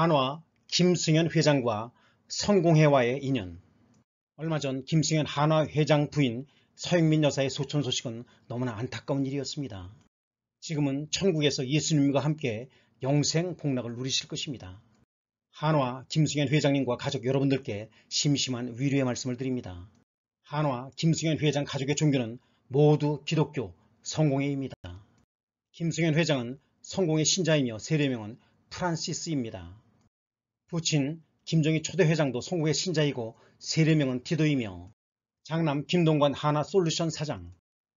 한화 김승현 회장과 성공회와의 인연 얼마 전 김승현 한화 회장 부인 서영민 여사의 소천 소식은 너무나 안타까운 일이었습니다. 지금은 천국에서 예수님과 함께 영생 복락을 누리실 것입니다. 한화 김승현 회장님과 가족 여러분들께 심심한 위로의 말씀을 드립니다. 한화 김승현 회장 가족의 종교는 모두 기독교 성공회입니다. 김승현 회장은 성공의 신자이며 세례명은 프란시스입니다. 부친 김정희 초대 회장도 송국의 신자이고 세례명은 디도이며 장남 김동관 하나솔루션 사장,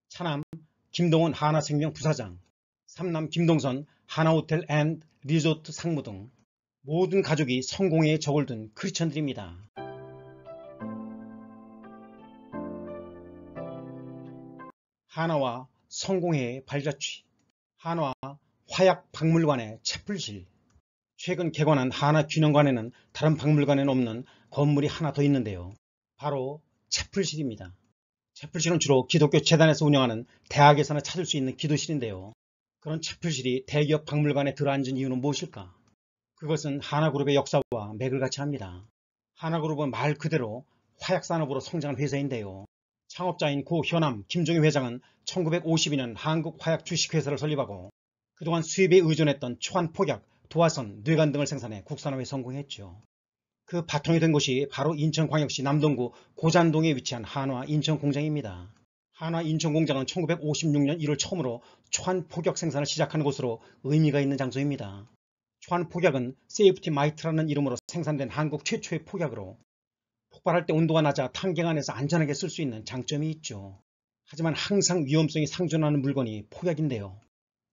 차남 김동원 하나생명 부사장, 삼남 김동선 하나호텔 앤 리조트 상무 등 모든 가족이 성공회에 적을 둔크리천들입니다하나와 성공회의 발자취, 하나와 화약박물관의 채플실, 최근 개관한 하나균형관에는 다른 박물관에는 없는 건물이 하나 더 있는데요. 바로 채플실입니다. 채플실은 주로 기독교 재단에서 운영하는 대학에서나 찾을 수 있는 기도실인데요. 그런 채플실이 대기업 박물관에 들어앉은 이유는 무엇일까? 그것은 하나그룹의 역사와 맥을 같이 합니다. 하나그룹은 말 그대로 화약산업으로 성장한 회사인데요. 창업자인 고현암, 김종희 회장은 1952년 한국화약주식회사를 설립하고 그동안 수입에 의존했던 초안폭약, 도화선, 뇌관 등을 생산해 국산화에 성공했죠. 그 바탕이 된 곳이 바로 인천광역시 남동구 고잔동에 위치한 한화 인천공장입니다. 한화 인천공장은 1956년 1월 처음으로 초안 폭격 생산을 시작하는 곳으로 의미가 있는 장소입니다. 초안 폭격은 세이프티 마이트라는 이름으로 생산된 한국 최초의 폭격으로 폭발할 때 온도가 낮아 탄경 안에서 안전하게 쓸 수 있는 장점이 있죠. 하지만 항상 위험성이 상존하는 물건이 폭격인데요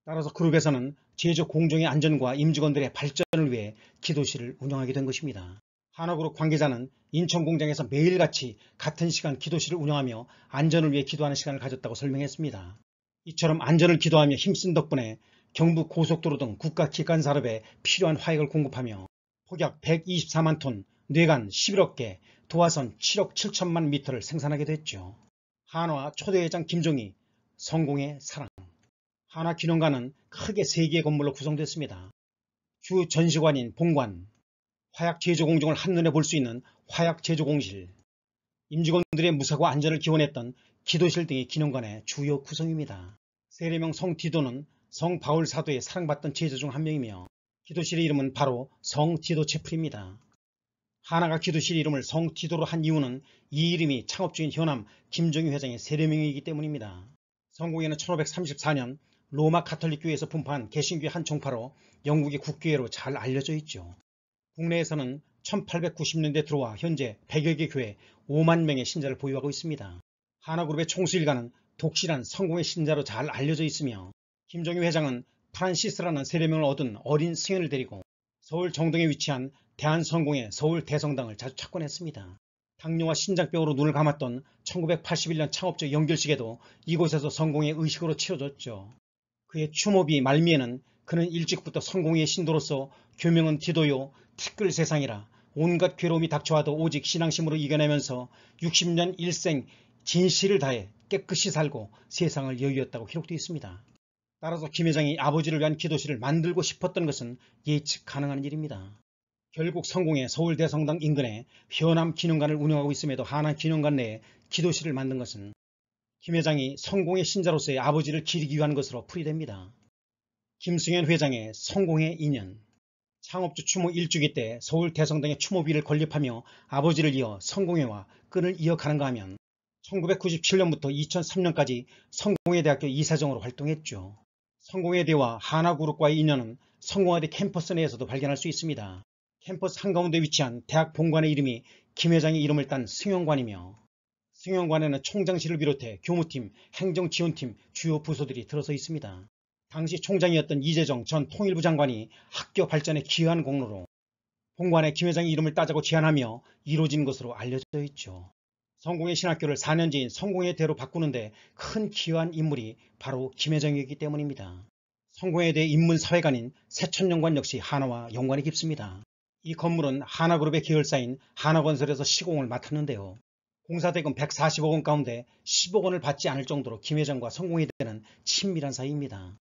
따라서 그룹에서는 제조 공정의 안전과 임직원들의 발전을 위해 기도실을 운영하게 된 것입니다. 한화그룹 관계자는 인천 공장에서 매일같이 같은 시간 기도실을 운영하며 안전을 위해 기도하는 시간을 가졌다고 설명했습니다. 이처럼 안전을 기도하며 힘쓴 덕분에 경북 고속도로 등 국가 기관 산업에 필요한 화액을 공급하며 폭약 124만 톤, 뇌관 11억 개, 도화선 7억 7천만 미터를 생산하게 됐죠. 한화 초대회장 김종희, 성공의 사랑 하나 기념관은 크게 세 개의 건물로 구성됐습니다. 주 전시관인 본관, 화약 제조 공정을 한눈에 볼 수 있는 화약 제조 공실, 임직원들의 무사고 안전을 기원했던 기도실 등의 기념관의 주요 구성입니다. 세례명 성 디도는 성 바울 사도의 사랑받던 제자 중 한 명이며 기도실의 이름은 바로 성 디도 채플입니다. 하나가 기도실 이름을 성 디도로 한 이유는 이 이름이 창업주인 현암 김정희 회장의 세례명이기 때문입니다. 성공회는 1534년 로마 카톨릭교회에서 분파한 개신교의 한총파로 영국의 국교회로 잘 알려져 있죠. 국내에서는 1890년대 들어와 현재 100여 개 교회 5만 명의 신자를 보유하고 있습니다. 하나그룹의 총수 일가는 독실한 성공의 신자로 잘 알려져 있으며 김정희 회장은 프란시스라는 세례명을 얻은 어린 승현을 데리고 서울 정동에 위치한 대한성공의 서울 대성당을 자주 찾곤했습니다. 당뇨와 신장병으로 눈을 감았던 1981년 창업적 연결식에도 이곳에서 성공의 의식으로 치러졌죠. 그의 추모비 말미에는 그는 일찍부터 성공의 신도로서 교명은 디도요 티끌 세상이라 온갖 괴로움이 닥쳐와도 오직 신앙심으로 이겨내면서 60년 일생 진실을 다해 깨끗이 살고 세상을 여유했다고 기록되어 있습니다. 따라서 김 회장이 아버지를 위한 기도실을 만들고 싶었던 것은 예측 가능한 일입니다. 결국 성공해 서울대성당 인근에 현암 기념관을 운영하고 있음에도 하남 기념관 내에 기도실을 만든 것은 김 회장이 성공의 신자로서의 아버지를 기리기 위한 것으로 풀이됩니다. 김승현 회장의 성공의 인연 창업주 추모 1주기 때 서울 대성당의 추모비를 건립하며 아버지를 이어 성공회와 끈을 이어가는가 하면 1997년부터 2003년까지 성공회 대학교 이사정으로 활동했죠. 성공회 대와 하나그룹과의 인연은 성공회대 캠퍼스 내에서도 발견할 수 있습니다. 캠퍼스 한가운데 위치한 대학 본관의 이름이 김 회장의 이름을 딴 승용관이며 승용관에는 총장실을 비롯해 교무팀, 행정지원팀, 주요 부서들이 들어서 있습니다. 당시 총장이었던 이재정 전 통일부 장관이 학교 발전에 기여한 공로로 본관에 김 회장의 이름을 따자고 제안하며 이루어진 것으로 알려져 있죠. 성공의 신학교를 4년제인 성공의 대로 바꾸는데 큰 기여한 인물이 바로 김 회장이기 었 때문입니다. 성공에 대해 인문사회관인 새천년관 역시 한화와 연관이 깊습니다. 이 건물은 한화그룹의 계열사인 한화건설에서 시공을 맡았는데요. 공사대금 145억 원 가운데 10억 원을 받지 않을 정도로 김 회장과 성공이 되는 친밀한 사이입니다.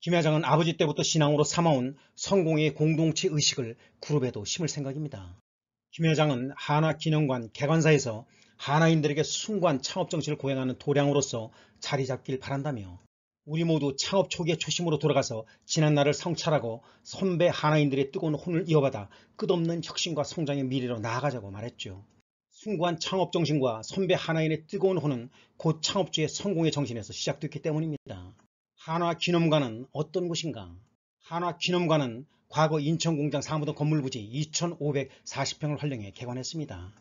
김 회장은 아버지 때부터 신앙으로 삼아온 성공의 공동체 의식을 그룹에도 심을 생각입니다. 김 회장은 하나기념관 개관사에서 하나인들에게 순고한 창업정신을 고행하는 도량으로서 자리 잡길 바란다며 우리 모두 창업 초기의 초심으로 돌아가서 지난 날을 성찰하고 선배 하나인들의 뜨거운 혼을 이어받아 끝없는 혁신과 성장의 미래로 나아가자고 말했죠. 숭고한 창업정신과 선배 하나인의 뜨거운 호는 곧 창업주의 성공의 정신에서 시작됐기 때문입니다. 한화 기념관은 어떤 곳인가? 한화 기념관은 과거 인천공장 사무동 건물 부지 2,540평을 활용해 개관했습니다.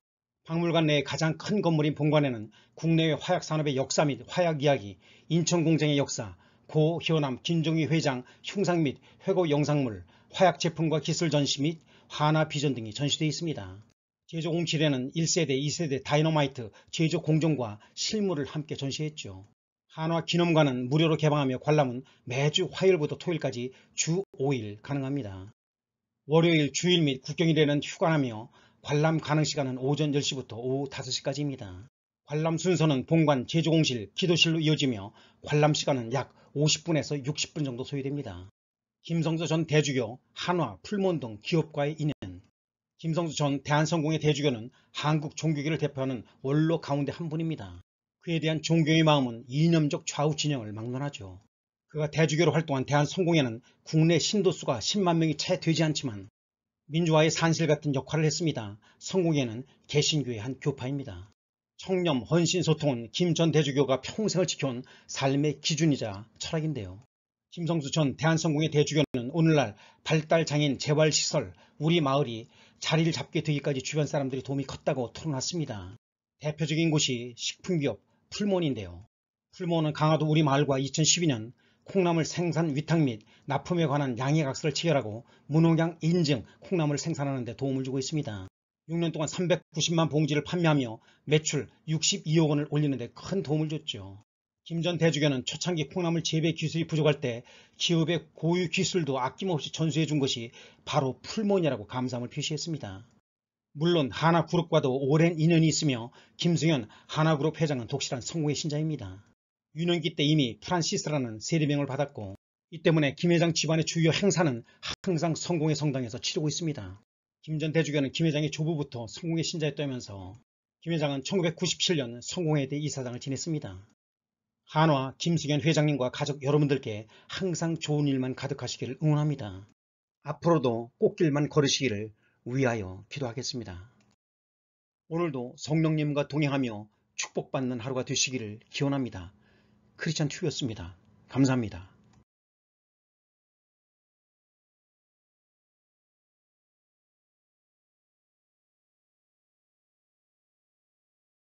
박물관 내의 가장 큰 건물인 본관에는 국내외 화약산업의 역사 및 화약 이야기, 인천공장의 역사, 고 현암 김종희 회장 흉상 및 회고 영상물, 화약 제품과 기술 전시 및 한화 비전 등이 전시되어 있습니다. 제조 공실에는 1세대, 2세대 다이너마이트 제조 공정과 실물을 함께 전시했죠. 한화 기념관은 무료로 개방하며 관람은 매주 화요일부터 토요일까지 주 5일 가능합니다. 월요일 주일 및 국경일에는 휴관하며 관람 가능 시간은 오전 10시부터 오후 5시까지입니다. 관람 순서는 본관 제조공실, 기도실로 이어지며 관람 시간은 약 50분에서 60분 정도 소요됩니다. 김성조 전 대주교, 한화, 풀몬 등 기업과의 인연 김성수 전대한성공의 대주교는 한국 종교계를 대표하는 원로 가운데 한 분입니다. 그에 대한 종교의 마음은 이념적 좌우 진영을 막론하죠. 그가 대주교로 활동한 대한성공회는 국내 신도수가 10만 명이 채 되지 않지만 민주화의 산실 같은 역할을 했습니다. 성공회는 개신교의 한 교파입니다. 청렴, 헌신, 소통은 김 전 대주교가 평생을 지켜온 삶의 기준이자 철학인데요. 김성수 전 대한성공회 대주교는 오늘날 발달장애인 재활시설 우리 마을이 자리를 잡게 되기까지 주변 사람들이 도움이 컸다고 털어놨습니다. 대표적인 곳이 식품기업 풀몬인데요. 풀몬은 강화도 우리 마을과 2012년 콩나물 생산 위탁 및 납품에 관한 양해각서를 체결하고 무농장 인증 콩나물 생산하는 데 도움을 주고 있습니다. 6년 동안 390만 봉지를 판매하며 매출 62억 원을 올리는 데 큰 도움을 줬죠. 김전 대주교는 초창기 풍남을 재배 기술이 부족할 때 기업의 고유 기술도 아낌없이 전수해 준 것이 바로 풀몬이라고 감사함을 표시했습니다. 물론 하나그룹과도 오랜 인연이 있으며 김승현 하나그룹 회장은 독실한 성공의 신자입니다. 유년기 때 이미 프란시스라는 세례명을 받았고 이 때문에 김 회장 집안의 주요 행사는 항상 성공의 성당에서 치르고 있습니다. 김 전 대주교는 김 회장의 조부부터 성공의 신자였다면서 김 회장은 1997년 성공회대 이사장을 지냈습니다. 한화 김승현 회장님과 가족 여러분들께 항상 좋은 일만 가득하시기를 응원합니다. 앞으로도 꽃길만 걸으시기를 위하여 기도하겠습니다. 오늘도 성령님과 동행하며 축복받는 하루가 되시기를 기원합니다. 크리스찬 튜였습니다. 감사합니다.